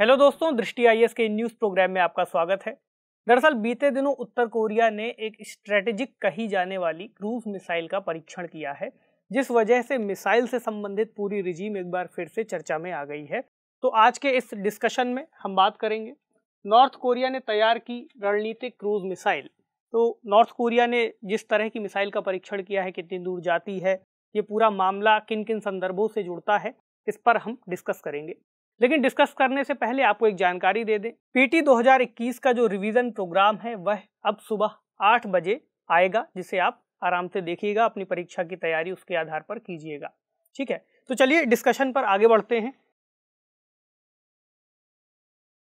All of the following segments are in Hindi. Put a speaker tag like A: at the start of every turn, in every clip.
A: हेलो दोस्तों दृष्टि आई के न्यूज़ प्रोग्राम में आपका स्वागत है दरअसल बीते दिनों उत्तर कोरिया ने एक स्ट्रेटेजिक कही जाने वाली क्रूज मिसाइल का परीक्षण किया है जिस वजह से मिसाइल से संबंधित पूरी रिजीम एक बार फिर से चर्चा में आ गई है तो आज के इस डिस्कशन में हम बात करेंगे नॉर्थ कोरिया ने तैयार की रणनीतिक क्रूज मिसाइल तो नॉर्थ कोरिया ने जिस तरह की मिसाइल का परीक्षण किया है कितनी दूर जाती है ये पूरा मामला किन किन संदर्भों से जुड़ता है इस पर हम डिस्कस करेंगे लेकिन डिस्कस करने से पहले आपको एक जानकारी दे दें पीटी 2021 का जो रिवीजन प्रोग्राम है वह अब सुबह आठ बजे आएगा जिसे आप आराम से देखिएगा अपनी परीक्षा की तैयारी उसके आधार पर कीजिएगा ठीक है तो चलिए डिस्कशन पर आगे बढ़ते हैं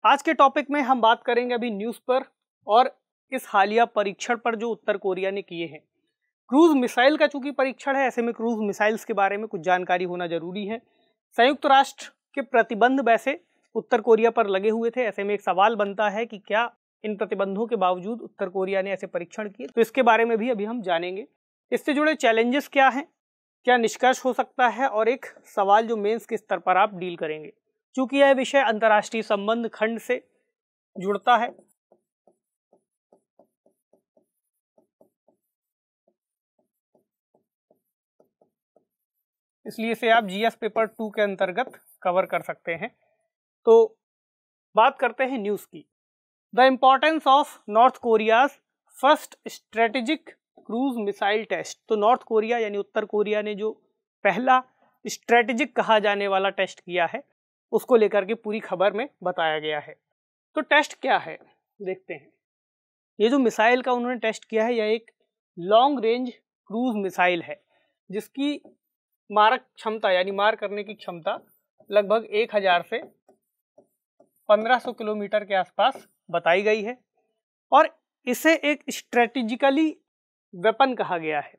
A: आज के टॉपिक में हम बात करेंगे अभी न्यूज़ पर और इस हालिया परीक्षण पर जो उत्तर कोरिया ने किए हैं क्रूज मिसाइल का चूंकि परीक्षण है ऐसे में क्रूज मिसाइल्स के बारे में कुछ जानकारी होना जरूरी है संयुक्त राष्ट्र कि प्रतिबंध वैसे उत्तर कोरिया पर लगे हुए थे ऐसे में एक सवाल बनता है कि क्या इन प्रतिबंधों के बावजूद उत्तर कोरिया ने ऐसे परीक्षण किए तो इसके बारे में भी अभी हम जानेंगे इससे जुड़े चैलेंजेस क्या हैं क्या निष्कर्ष हो सकता है और एक सवाल जो मेंस के स्तर पर आप डील करेंगे चूंकि यह विषय अंतर्राष्ट्रीय संबंध खंड से जुड़ता है इसलिए से आप जीएस पेपर टू के अंतर्गत कवर कर सकते हैं तो बात करते हैं न्यूज़ की the importance of North Korea's first strategic cruise missile test तो नॉर्थ कोरिया यानी उत्तर कोरिया ने जो पहला स्ट्रेटेजिक कहा जाने वाला टेस्ट किया है उसको लेकर के पूरी खबर में बताया गया है तो टेस्ट क्या है देखते हैं ये जो मिसाइल का उन्होंने टेस्ट किया है यह एक लॉन्ग रेंज क्रूज मिसाइल है जिसकी मारक क्षमता यानी मार करने की क्षमता लगभग एक हजार से 1500 किलोमीटर के आसपास बताई गई है और इसे एक स्ट्रेटिजिकली वेपन कहा गया है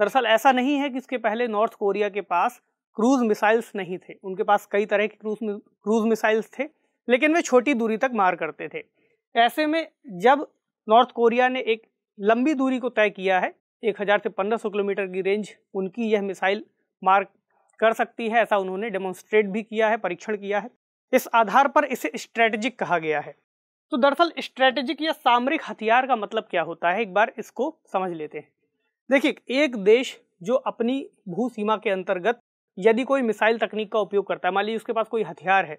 A: दरअसल ऐसा नहीं है कि इसके पहले नॉर्थ कोरिया के पास क्रूज मिसाइल्स नहीं थे उनके पास कई तरह के क्रूज क्रूज मिसाइल्स थे लेकिन वे छोटी दूरी तक मार करते थे ऐसे में जब नॉर्थ कोरिया ने एक लंबी दूरी को तय किया है 1000 से 1500 किलोमीटर की रेंज उनकी यह मिसाइल मार कर सकती है ऐसा उन्होंने डेमोन्स्ट्रेट भी किया है परीक्षण किया है इस आधार पर इसे स्ट्रेटेजिक कहा गया है तो दरअसल स्ट्रेटेजिक या सामरिक हथियार का मतलब क्या होता है एक बार इसको समझ लेते हैं देखिए एक देश जो अपनी भू सीमा के अंतर्गत यदि कोई मिसाइल तकनीक का उपयोग करता है मान लीजिए उसके पास कोई हथियार है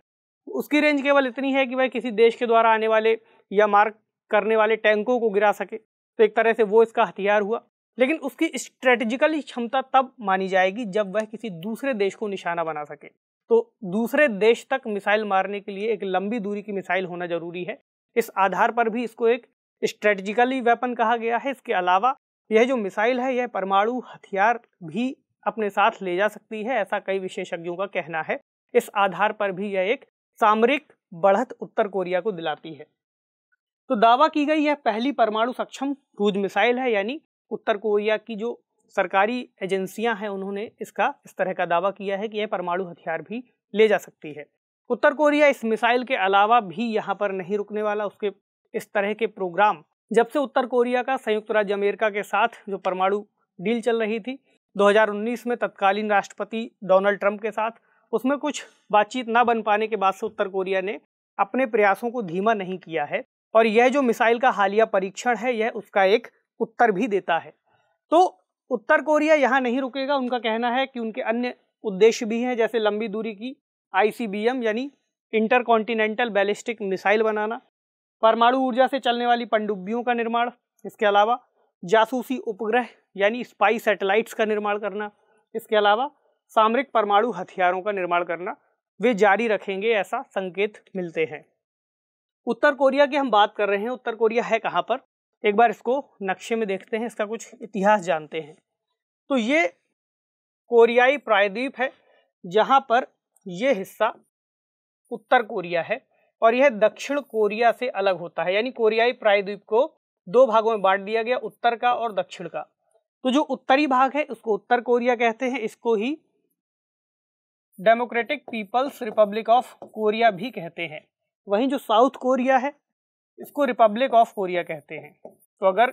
A: उसकी रेंज केवल इतनी है कि वह किसी देश के द्वारा आने वाले या मार्ग करने वाले टैंकों को गिरा सके तो एक तरह से वो इसका हथियार हुआ लेकिन उसकी स्ट्रेटेजिकली क्षमता तब मानी जाएगी जब वह किसी दूसरे देश को निशाना बना सके तो दूसरे देश तक मिसाइल मारने के लिए एक लंबी दूरी की मिसाइल होना जरूरी है इस आधार पर भी इसको एक स्ट्रेटजिकली वेपन कहा गया है इसके अलावा यह जो मिसाइल है यह परमाणु हथियार भी अपने साथ ले जा सकती है ऐसा कई विशेषज्ञों का कहना है इस आधार पर भी यह एक सामरिक बढ़त उत्तर कोरिया को दिलाती है तो दावा की गई यह पहली परमाणु सक्षम क्रूज मिसाइल है यानी उत्तर कोरिया की जो सरकारी एजेंसियां हैं उन्होंने इसका इस तरह का दावा किया है कि यह परमाणु हथियार भी ले जा सकती है उत्तर कोरिया इस मिसाइल के अलावा भी यहाँ पर नहीं रुकने वाला उसके इस तरह के प्रोग्राम जब से उत्तर कोरिया का संयुक्त राज्य अमेरिका के साथ जो परमाणु डील चल रही थी 2019 में तत्कालीन राष्ट्रपति डोनाल्ड ट्रंप के साथ उसमें कुछ बातचीत ना बन पाने के बाद से उत्तर कोरिया ने अपने प्रयासों को धीमा नहीं किया है और यह जो मिसाइल का हालिया परीक्षण है यह उसका एक उत्तर भी देता है तो उत्तर कोरिया यहाँ नहीं रुकेगा उनका कहना है कि उनके अन्य उद्देश्य भी हैं जैसे लंबी दूरी की आईसीबीएम यानी इंटर कॉन्टिनेंटल बैलिस्टिक मिसाइल बनाना परमाणु ऊर्जा से चलने वाली पनडुब्बियों का निर्माण इसके अलावा जासूसी उपग्रह यानी स्पाई सैटेलाइट्स का निर्माण करना इसके अलावा सामरिक परमाणु हथियारों का निर्माण करना वे जारी रखेंगे ऐसा संकेत मिलते हैं उत्तर कोरिया की हम बात कर रहे हैं उत्तर कोरिया है कहाँ पर एक बार इसको नक्शे में देखते हैं इसका कुछ इतिहास जानते हैं तो ये कोरियाई प्रायद्वीप है जहाँ पर यह हिस्सा उत्तर कोरिया है और यह दक्षिण कोरिया से अलग होता है यानी कोरियाई प्रायद्वीप को दो भागों में बांट दिया गया उत्तर का और दक्षिण का तो जो उत्तरी भाग है उसको उत्तर कोरिया कहते हैं इसको ही democratic people's republic of Korea भी कहते हैं वहीं जो साउथ कोरिया है इसको रिपब्लिक ऑफ कोरिया कहते हैं तो अगर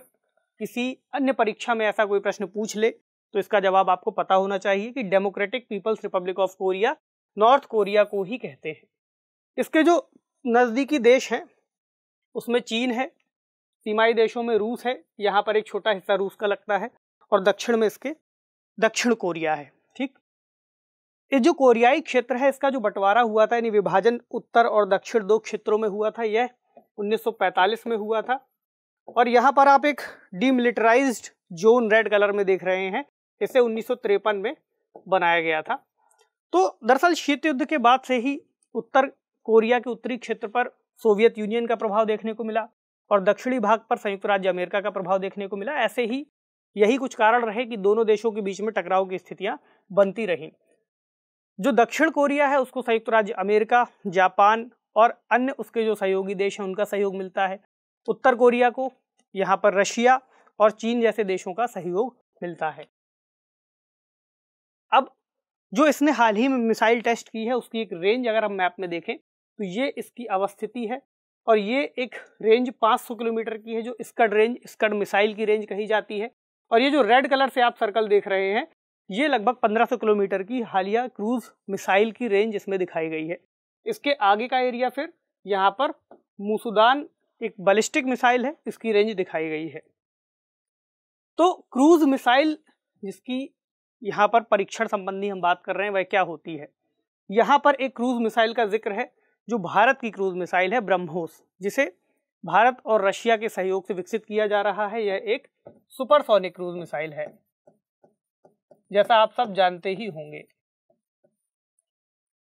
A: किसी अन्य परीक्षा में ऐसा कोई प्रश्न पूछ ले तो इसका जवाब आपको पता होना चाहिए कि democratic people's republic of Korea North Korea को ही कहते हैं इसके जो नज़दीकी देश हैं उसमें चीन है सीमाई देशों में रूस है यहाँ पर एक छोटा हिस्सा रूस का लगता है और दक्षिण में इसके दक्षिण कोरिया है ठीक ये जो कोरियाई क्षेत्र है इसका जो बंटवारा हुआ था यानी विभाजन उत्तर और दक्षिण दो क्षेत्रों में हुआ था यह 1945 में हुआ था और यहाँ पर आप एक डीमिलिटराइज जोन रेड कलर में देख रहे हैं इसे उन्नीस में बनाया गया था तो दरअसल शीत युद्ध के बाद से ही उत्तर कोरिया के उत्तरी क्षेत्र पर सोवियत यूनियन का प्रभाव देखने को मिला और दक्षिणी भाग पर संयुक्त राज्य अमेरिका का प्रभाव देखने को मिला ऐसे ही यही कुछ कारण रहे कि दोनों देशों के बीच में टकराव की स्थितियां बनती रहीं जो दक्षिण कोरिया है उसको संयुक्त राज्य अमेरिका जापान और अन्य उसके जो सहयोगी देश हैं उनका सहयोग मिलता है उत्तर कोरिया को यहाँ पर रशिया और चीन जैसे देशों का सहयोग मिलता है अब जो इसने हाल ही में मिसाइल टेस्ट की है उसकी एक रेंज अगर हम मैप में देखें तो ये इसकी अवस्थिति है और ये एक रेंज 500 किलोमीटर की है जो स्कड रेंज स्कड मिसाइल की रेंज कही जाती है और ये जो रेड कलर से आप सर्कल देख रहे हैं ये लगभग 1500 किलोमीटर की हालिया क्रूज मिसाइल की रेंज इसमें दिखाई गई है इसके आगे का एरिया फिर यहाँ पर मूसुदान एक बलिस्टिक मिसाइल है इसकी रेंज दिखाई गई है तो क्रूज मिसाइल जिसकी यहाँ पर परीक्षण संबंधी हम बात कर रहे हैं वह क्या होती है यहाँ पर एक क्रूज मिसाइल का जिक्र है जो भारत की क्रूज मिसाइल है ब्रह्मोस जिसे भारत और रशिया के सहयोग से विकसित किया जा रहा है यह एक सुपरसोनिक क्रूज मिसाइल है जैसा आप सब जानते ही होंगे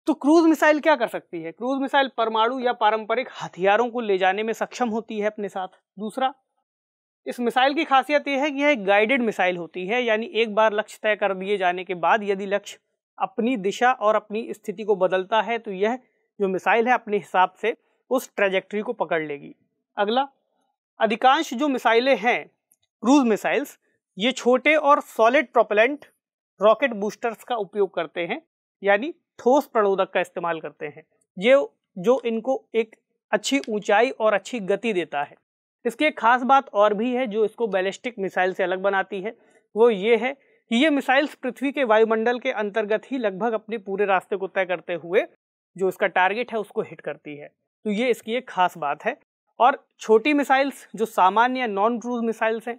A: तो क्रूज मिसाइल क्या कर सकती है क्रूज मिसाइल परमाणु या पारंपरिक हथियारों को ले जाने में सक्षम होती है अपने साथ दूसरा इस मिसाइल की खासियत यह है कि यह एक गाइडेड मिसाइल होती है यानी एक बार लक्ष्य तय कर दिए जाने के बाद यदि लक्ष्य अपनी दिशा और अपनी स्थिति को बदलता है तो यह जो मिसाइल है अपने हिसाब से उस ट्रेजेक्ट्री को पकड़ लेगी अगला अधिकांश जो मिसाइलें हैं क्रूज मिसाइल्स ये छोटे और सॉलिड प्रोपेलेंट रॉकेट बूस्टर्स का उपयोग करते हैं यानी ठोस प्रणोदक का इस्तेमाल करते हैं ये जो इनको एक अच्छी ऊंचाई और अच्छी गति देता है इसकी एक खास बात और भी है जो इसको बैलिस्टिक मिसाइल से अलग बनाती है वो ये है कि ये मिसाइल्स पृथ्वी के वायुमंडल के अंतर्गत ही लगभग अपने पूरे रास्ते को तय करते हुए जो इसका टारगेट है उसको हिट करती है तो ये इसकी एक खास बात है और छोटी मिसाइल्स जो सामान्य नॉन क्रूज मिसाइल्स हैं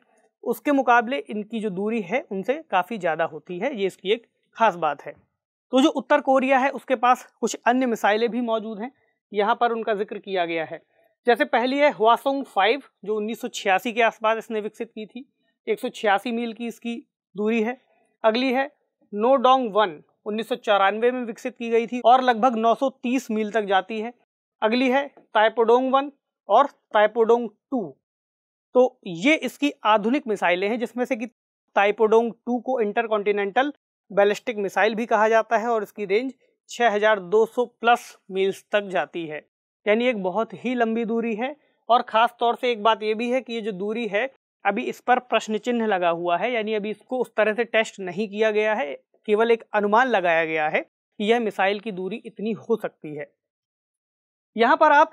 A: उसके मुकाबले इनकी जो दूरी है उनसे काफ़ी ज़्यादा होती है ये इसकी एक खास बात है तो जो उत्तर कोरिया है उसके पास कुछ अन्य मिसाइलें भी मौजूद हैं यहाँ पर उनका जिक्र किया गया है जैसे पहली है हुआसोंग फाइव जो उन्नीस के आसपास इसने विकसित की थी एक मील की इसकी दूरी है अगली है नोडोंग वन उन्नीस में विकसित की गई थी और लगभग 930 मील तक जाती है अगली है ताइपोडोंग वन और ताइपोडोंग टू तो ये इसकी आधुनिक मिसाइलें हैं जिसमें से कि ताइपोडोंग टू को इंटरकॉन्टिनेंटल बैलिस्टिक मिसाइल भी कहा जाता है और इसकी रेंज 6200 प्लस मील्स तक जाती है यानी एक बहुत ही लंबी दूरी है और ख़ास तौर से एक बात ये भी है कि ये जो दूरी है अभी इस पर प्रश्न चिन्ह लगा हुआ है यानी अभी इसको उस तरह से टेस्ट नहीं किया गया है केवल एक अनुमान लगाया गया है कि यह मिसाइल की दूरी इतनी हो सकती है यहाँ पर आप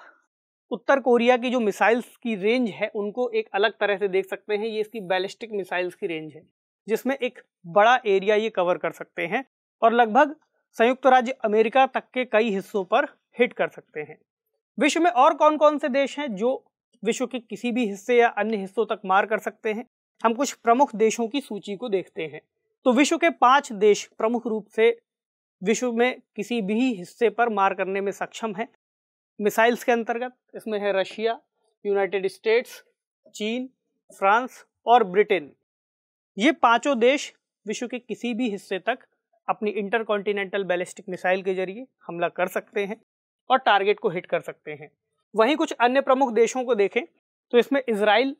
A: उत्तर कोरिया की जो मिसाइल्स की रेंज है उनको एक अलग तरह से देख सकते हैं ये इसकी बैलिस्टिक मिसाइल्स की रेंज है जिसमें एक बड़ा एरिया ये कवर कर सकते हैं और लगभग संयुक्त राज्य अमेरिका तक के कई हिस्सों पर हिट कर सकते हैं विश्व में और कौन कौन से देश हैं जो विश्व के किसी भी हिस्से या अन्य हिस्सों तक मार कर सकते हैं हम कुछ प्रमुख देशों की सूची को देखते हैं तो विश्व के पांच देश प्रमुख रूप से विश्व में किसी भी हिस्से पर मार करने में सक्षम है मिसाइल्स के अंतर्गत इसमें है रशिया यूनाइटेड स्टेट्स चीन फ्रांस और ब्रिटेन ये पांचों देश विश्व के किसी भी हिस्से तक अपनी इंटर कॉन्टिनेंटल बैलिस्टिक मिसाइल के जरिए हमला कर सकते हैं और टारगेट को हिट कर सकते हैं वहीं कुछ अन्य प्रमुख देशों को देखें तो इसमें इसराइल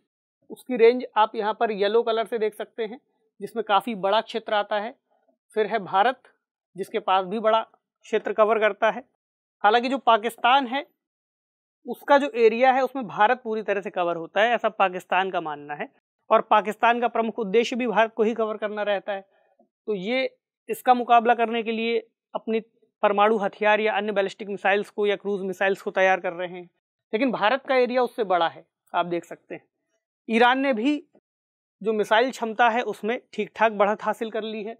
A: उसकी रेंज आप यहाँ पर येलो कलर से देख सकते हैं जिसमें काफ़ी बड़ा क्षेत्र आता है फिर है भारत जिसके पास भी बड़ा क्षेत्र कवर करता है हालांकि जो पाकिस्तान है उसका जो एरिया है उसमें भारत पूरी तरह से कवर होता है ऐसा पाकिस्तान का मानना है और पाकिस्तान का प्रमुख उद्देश्य भी भारत को ही कवर करना रहता है तो ये इसका मुकाबला करने के लिए अपनी परमाणु हथियार या अन्य बैलिस्टिक मिसाइल्स को या क्रूज मिसाइल्स को तैयार कर रहे हैं लेकिन भारत का एरिया उससे बड़ा है आप देख सकते हैं ईरान ने भी जो मिसाइल क्षमता है उसमें ठीक ठाक बढ़त हासिल कर ली है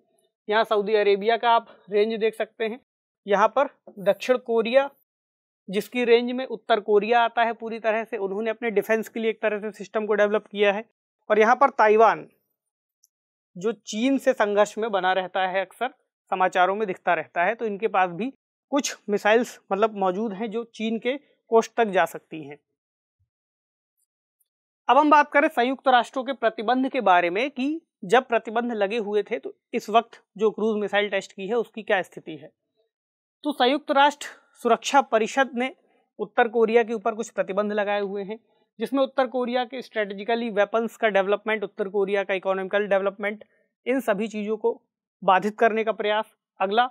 A: यहाँ सऊदी अरेबिया का आप रेंज देख सकते हैं यहाँ पर दक्षिण कोरिया जिसकी रेंज में उत्तर कोरिया आता है पूरी तरह से उन्होंने अपने डिफेंस के लिए एक तरह से सिस्टम को डेवलप किया है और यहाँ पर ताइवान जो चीन से संघर्ष में बना रहता है अक्सर समाचारों में दिखता रहता है तो इनके पास भी कुछ मिसाइल्स मतलब मौजूद हैं जो चीन के कोष्ट तक जा सकती हैं अब हम बात करें संयुक्त राष्ट्रों के प्रतिबंध के बारे में कि जब प्रतिबंध लगे हुए थे तो इस वक्त जो क्रूज मिसाइल टेस्ट की है उसकी क्या स्थिति है तो संयुक्त राष्ट्र सुरक्षा परिषद ने उत्तर कोरिया के ऊपर कुछ प्रतिबंध लगाए हुए हैं जिसमें उत्तर कोरिया के स्ट्रेटेजिकली वेपन्स का डेवलपमेंट उत्तर कोरिया का इकोनॉमिकल डेवलपमेंट इन सभी चीज़ों को बाधित करने का प्रयास अगला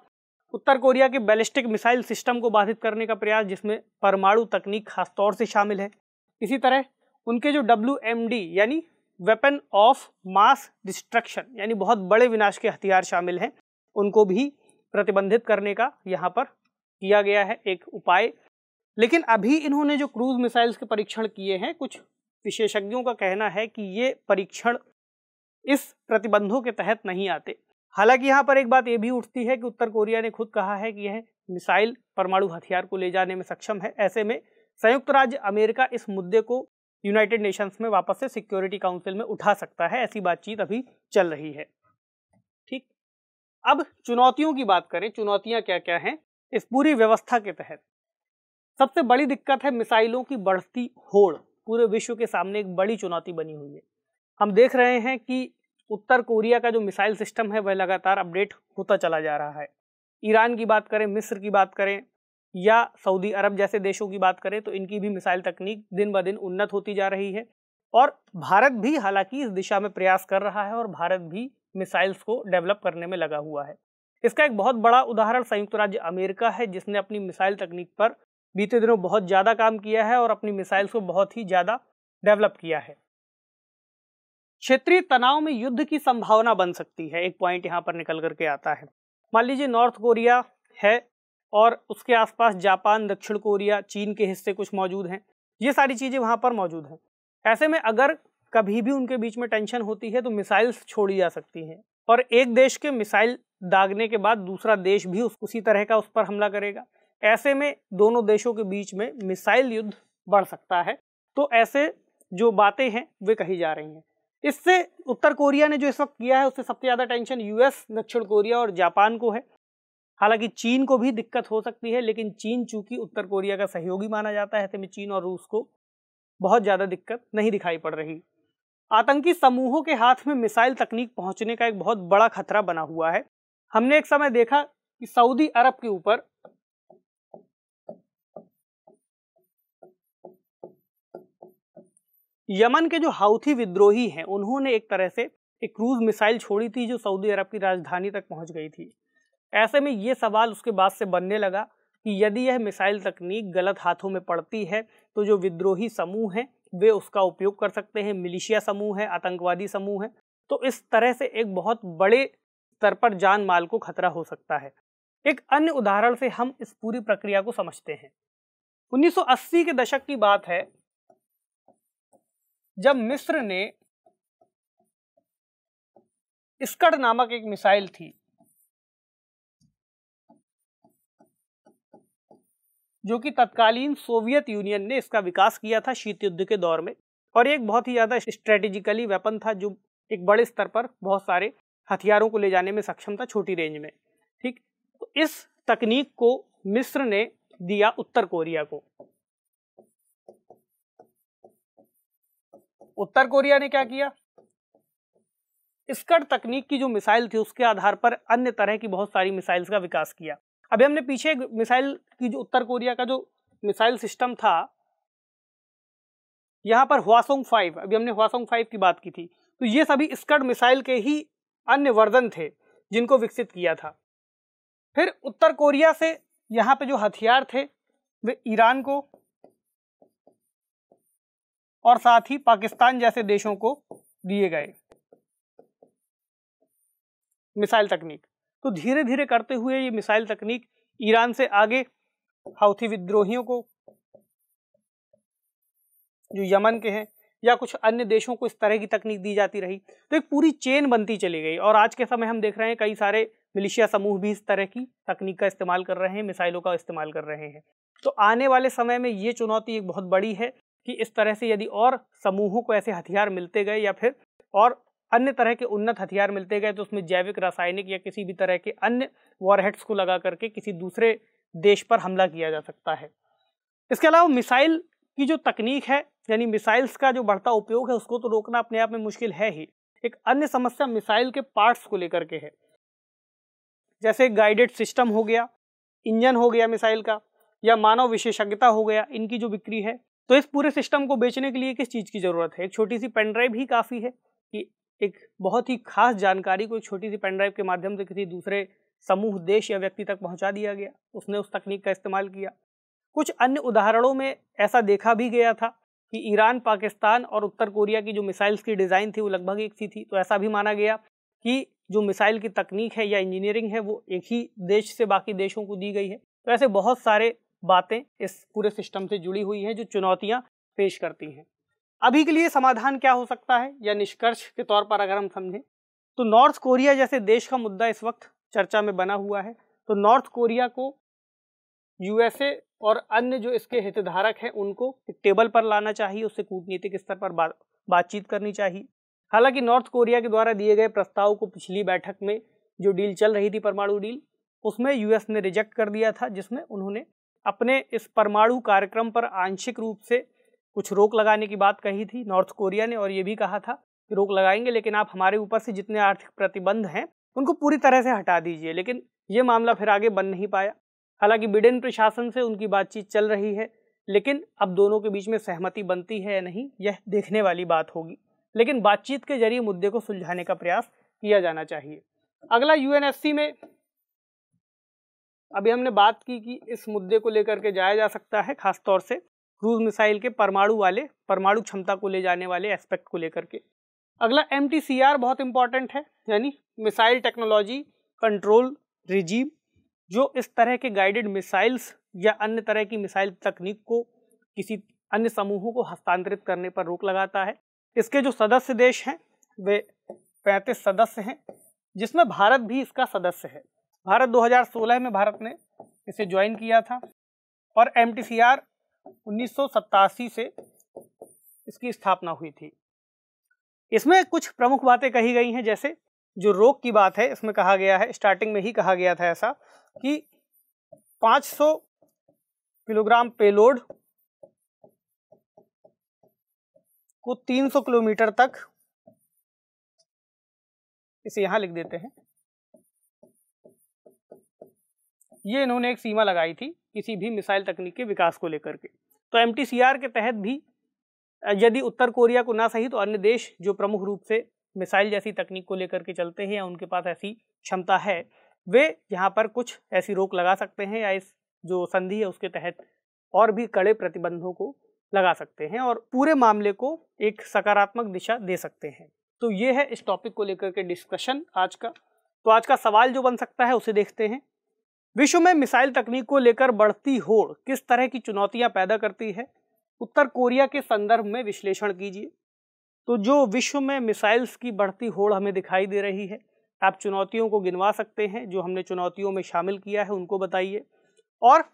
A: उत्तर कोरिया के बैलिस्टिक मिसाइल सिस्टम को बाधित करने का प्रयास जिसमें परमाणु तकनीक खासतौर से शामिल है इसी तरह उनके जो डब्ल्यू यानी वेपन ऑफ मास डिस्ट्रक्शन यानी बहुत बड़े विनाश के हथियार शामिल हैं उनको भी प्रतिबंधित करने का यहाँ पर किया गया है एक उपाय लेकिन अभी इन्होंने जो क्रूज मिसाइल्स के परीक्षण किए हैं कुछ विशेषज्ञों का कहना है कि ये परीक्षण इस प्रतिबंधों के तहत नहीं आते हालांकि यहाँ पर एक बात यह भी उठती है कि उत्तर कोरिया ने खुद कहा है कि यह मिसाइल परमाणु हथियार को ले जाने में सक्षम है ऐसे में संयुक्त राज्य अमेरिका इस मुद्दे को यूनाइटेड नेशंस में वापस से सिक्योरिटी काउंसिल में उठा सकता है ऐसी बातचीत अभी चल रही है ठीक अब चुनौतियों की बात करें चुनौतियां क्या क्या हैं इस पूरी व्यवस्था के तहत सबसे बड़ी दिक्कत है मिसाइलों की बढ़ती होड़ पूरे विश्व के सामने एक बड़ी चुनौती बनी हुई है हम देख रहे हैं कि उत्तर कोरिया का जो मिसाइल सिस्टम है वह लगातार अपडेट होता चला जा रहा है ईरान की बात करें मिस्र की बात करें या सऊदी अरब जैसे देशों की बात करें तो इनकी भी मिसाइल तकनीक दिन ब दिन उन्नत होती जा रही है और भारत भी हालांकि इस दिशा में प्रयास कर रहा है और भारत भी मिसाइल्स को डेवलप करने में लगा हुआ है इसका एक बहुत बड़ा उदाहरण संयुक्त राज्य अमेरिका है जिसने अपनी मिसाइल तकनीक पर बीते दिनों बहुत ज़्यादा काम किया है और अपनी मिसाइल्स को बहुत ही ज़्यादा डेवलप किया है क्षेत्रीय तनाव में युद्ध की संभावना बन सकती है एक पॉइंट यहाँ पर निकल करके आता है मान लीजिए नॉर्थ कोरिया है और उसके आसपास जापान दक्षिण कोरिया चीन के हिस्से कुछ मौजूद हैं ये सारी चीज़ें वहाँ पर मौजूद हैं ऐसे में अगर कभी भी उनके बीच में टेंशन होती है तो मिसाइल्स छोड़ी जा सकती हैं और एक देश के मिसाइल दागने के बाद दूसरा देश भी उस उसी तरह का उस पर हमला करेगा ऐसे में दोनों देशों के बीच में मिसाइल युद्ध बढ़ सकता है तो ऐसे जो बातें हैं वे कही जा रही हैं इससे उत्तर कोरिया ने जो इस वक्त किया है उससे सबसे ज़्यादा टेंशन यूएस दक्षिण कोरिया और जापान को है हालांकि चीन को भी दिक्कत हो सकती है लेकिन चीन चूंकि उत्तर कोरिया का सहयोगी माना जाता है ऐसे में चीन और रूस को बहुत ज़्यादा दिक्कत नहीं दिखाई पड़ रही आतंकी समूहों के हाथ में मिसाइल तकनीक पहुंचने का एक बहुत बड़ा खतरा बना हुआ है हमने एक समय देखा कि सऊदी अरब के ऊपर यमन के जो हाउथी विद्रोही हैं उन्होंने एक तरह से एक क्रूज मिसाइल छोड़ी थी जो सऊदी अरब की राजधानी तक पहुंच गई थी ऐसे में ये सवाल उसके बाद से बनने लगा कि यदि यह मिसाइल तकनीक गलत हाथों में पड़ती है तो जो विद्रोही समूह हैं वे उसका उपयोग कर सकते हैं मिलिशिया समूह है आतंकवादी समूह है तो इस तरह से एक बहुत बड़े स्तर पर जान माल को खतरा हो सकता है एक अन्य उदाहरण से हम इस पूरी प्रक्रिया को समझते हैं 1980 के दशक की बात है जब मिस्र ने स्कड नामक एक मिसाइल थी जो कि तत्कालीन सोवियत यूनियन ने इसका विकास किया था शीत युद्ध के दौर में और एक बहुत ही ज़्यादा स्ट्रेटेजिकली वेपन था जो एक बड़े स्तर पर बहुत सारे हथियारों को ले जाने में सक्षम था छोटी रेंज में ठीक तो इस तकनीक को मिस्र ने दिया उत्तर कोरिया को उत्तर कोरिया ने क्या किया स्कड तकनीक की जो मिसाइल थी उसके आधार पर अन्य तरह की बहुत सारी मिसाइल्स का विकास किया अभी हमने पीछे मिसाइल की जो उत्तर कोरिया का जो मिसाइल सिस्टम था यहाँ पर हुआसोंग फाइव अभी हमने हुआसोंग फाइव की बात की थी तो ये सभी स्कड मिसाइल के ही अन्य वर्धन थे जिनको विकसित किया था फिर उत्तर कोरिया से यहाँ पे जो हथियार थे वे ईरान को और साथ ही पाकिस्तान जैसे देशों को दिए गए मिसाइल तकनीक तो धीरे धीरे करते हुए ये मिसाइल तकनीक ईरान से आगे हाउथी विद्रोहियों को जो यमन के हैं या कुछ अन्य देशों को इस तरह की तकनीक दी जाती रही तो एक पूरी चेन बनती चली गई और आज के समय हम देख रहे हैं कई सारे मिलिशिया समूह भी इस तरह की तकनीक का इस्तेमाल कर रहे हैं मिसाइलों का इस्तेमाल कर रहे हैं तो आने वाले समय में ये चुनौती एक बहुत बड़ी है कि इस तरह से यदि और समूहों को ऐसे हथियार मिलते गए या फिर और अन्य तरह के उन्नत हथियार मिलते गए तो उसमें जैविक रासायनिक या किसी भी तरह के अन्य वॉरहेड्स को लगा करके किसी दूसरे देश पर हमला किया जा सकता है इसके अलावा मिसाइल की जो तकनीक है यानी मिसाइल्स का जो बढ़ता उपयोग है उसको तो रोकना अपने आप में मुश्किल है ही एक अन्य समस्या मिसाइल के पार्ट्स को लेकर के है जैसे गाइडेड सिस्टम हो गया इंजन हो गया मिसाइल का या मानव विशेषज्ञता हो गया इनकी जो बिक्री है तो इस पूरे सिस्टम को बेचने के लिए किस चीज़ की ज़रूरत है एक छोटी सी पेनड्राइव ही काफ़ी है कि एक बहुत ही खास जानकारी को एक छोटी सी पेनड्राइव के माध्यम से किसी दूसरे समूह देश या व्यक्ति तक पहुंचा दिया गया उसने उस तकनीक का इस्तेमाल किया कुछ अन्य उदाहरणों में ऐसा देखा भी गया था कि ईरान पाकिस्तान और उत्तर कोरिया की जो मिसाइल्स की डिज़ाइन थी वो लगभग एक सी थी तो ऐसा भी माना गया कि जो मिसाइल की तकनीक है या इंजीनियरिंग है वो एक ही देश से बाकी देशों को दी गई है तो ऐसे बहुत सारे बातें इस पूरे सिस्टम से जुड़ी हुई हैं जो चुनौतियां पेश करती हैं अभी के लिए समाधान क्या हो सकता है या निष्कर्ष के तौर पर अगर हम समझें तो नॉर्थ कोरिया जैसे देश का मुद्दा इस वक्त चर्चा में बना हुआ है तो नॉर्थ कोरिया को यूएसए और अन्य जो इसके हितधारक हैं उनको एक टेबल पर लाना चाहिए उससे कूटनीतिक स्तर पर बात बातचीत करनी चाहिए हालांकि नॉर्थ कोरिया के द्वारा दिए गए प्रस्ताव को पिछली बैठक में जो डील चल रही थी परमाणु डील उसमें यूएस ने रिजेक्ट कर दिया था जिसमें उन्होंने अपने इस परमाणु कार्यक्रम पर आंशिक रूप से कुछ रोक लगाने की बात कही थी नॉर्थ कोरिया ने और ये भी कहा था कि रोक लगाएंगे लेकिन आप हमारे ऊपर से जितने आर्थिक प्रतिबंध हैं उनको पूरी तरह से हटा दीजिए लेकिन ये मामला फिर आगे बन नहीं पाया हालांकि बिडेन प्रशासन से उनकी बातचीत चल रही है लेकिन अब दोनों के बीच में सहमति बनती है या नहीं यह देखने वाली बात होगी लेकिन बातचीत के जरिए मुद्दे को सुलझाने का प्रयास किया जाना चाहिए अगला यूएनएससी में अभी हमने बात की कि इस मुद्दे को लेकर के जाया जा सकता है खासतौर से क्रूज मिसाइल के परमाणु वाले परमाणु क्षमता को ले जाने वाले एस्पेक्ट को लेकर के अगला एम बहुत इंपॉर्टेंट है यानी मिसाइल टेक्नोलॉजी कंट्रोल रिजीम जो इस तरह के गाइडेड मिसाइल्स या अन्य तरह की मिसाइल तकनीक को किसी अन्य समूहों को हस्तांतरित करने पर रोक लगाता है इसके जो सदस्य देश हैं वे पैंतीस सदस्य हैं जिसमें भारत भी इसका सदस्य है भारत 2016 में भारत ने इसे ज्वाइन किया था और एम टी से इसकी स्थापना हुई थी इसमें कुछ प्रमुख बातें कही गई हैं जैसे जो रोग की बात है इसमें कहा गया है स्टार्टिंग में ही कहा गया था ऐसा कि 500 किलोग्राम पेलोड को 300 किलोमीटर तक इसे यहां लिख देते हैं ये इन्होंने एक सीमा लगाई थी किसी भी मिसाइल तकनीक के विकास को लेकर के तो एम के तहत भी यदि उत्तर कोरिया को ना सही तो अन्य देश जो प्रमुख रूप से मिसाइल जैसी तकनीक को लेकर के चलते हैं या उनके पास ऐसी क्षमता है वे यहाँ पर कुछ ऐसी रोक लगा सकते हैं या इस जो संधि है उसके तहत और भी कड़े प्रतिबंधों को लगा सकते हैं और पूरे मामले को एक सकारात्मक दिशा दे सकते हैं तो ये है इस टॉपिक को लेकर के डिस्कशन आज का तो आज का सवाल जो बन सकता है उसे देखते हैं विश्व में मिसाइल तकनीक को लेकर बढ़ती होड़ किस तरह की चुनौतियां पैदा करती है उत्तर कोरिया के संदर्भ में विश्लेषण कीजिए तो जो विश्व में मिसाइल्स की बढ़ती होड़ हमें दिखाई दे रही है आप चुनौतियों को गिनवा सकते हैं जो हमने चुनौतियों में शामिल किया है उनको बताइए और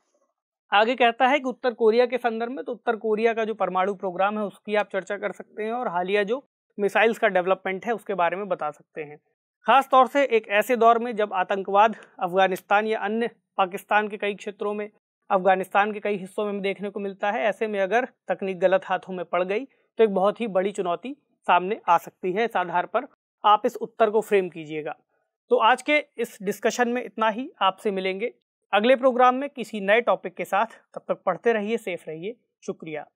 A: आगे कहता है कि उत्तर कोरिया के संदर्भ में तो उत्तर कोरिया का जो परमाणु प्रोग्राम है उसकी आप चर्चा कर सकते हैं और हालिया जो मिसाइल्स का डेवलपमेंट है उसके बारे में बता सकते हैं खास तौर से एक ऐसे दौर में जब आतंकवाद अफगानिस्तान या अन्य पाकिस्तान के कई क्षेत्रों में अफगानिस्तान के कई हिस्सों में देखने को मिलता है ऐसे में अगर तकनीक गलत हाथों में पड़ गई तो एक बहुत ही बड़ी चुनौती सामने आ सकती है इस आधार पर आप इस उत्तर को फ्रेम कीजिएगा तो आज के इस डिस्कशन में इतना ही आपसे मिलेंगे अगले प्रोग्राम में किसी नए टॉपिक के साथ तब तक पढ़ते रहिए सेफ रहिए शुक्रिया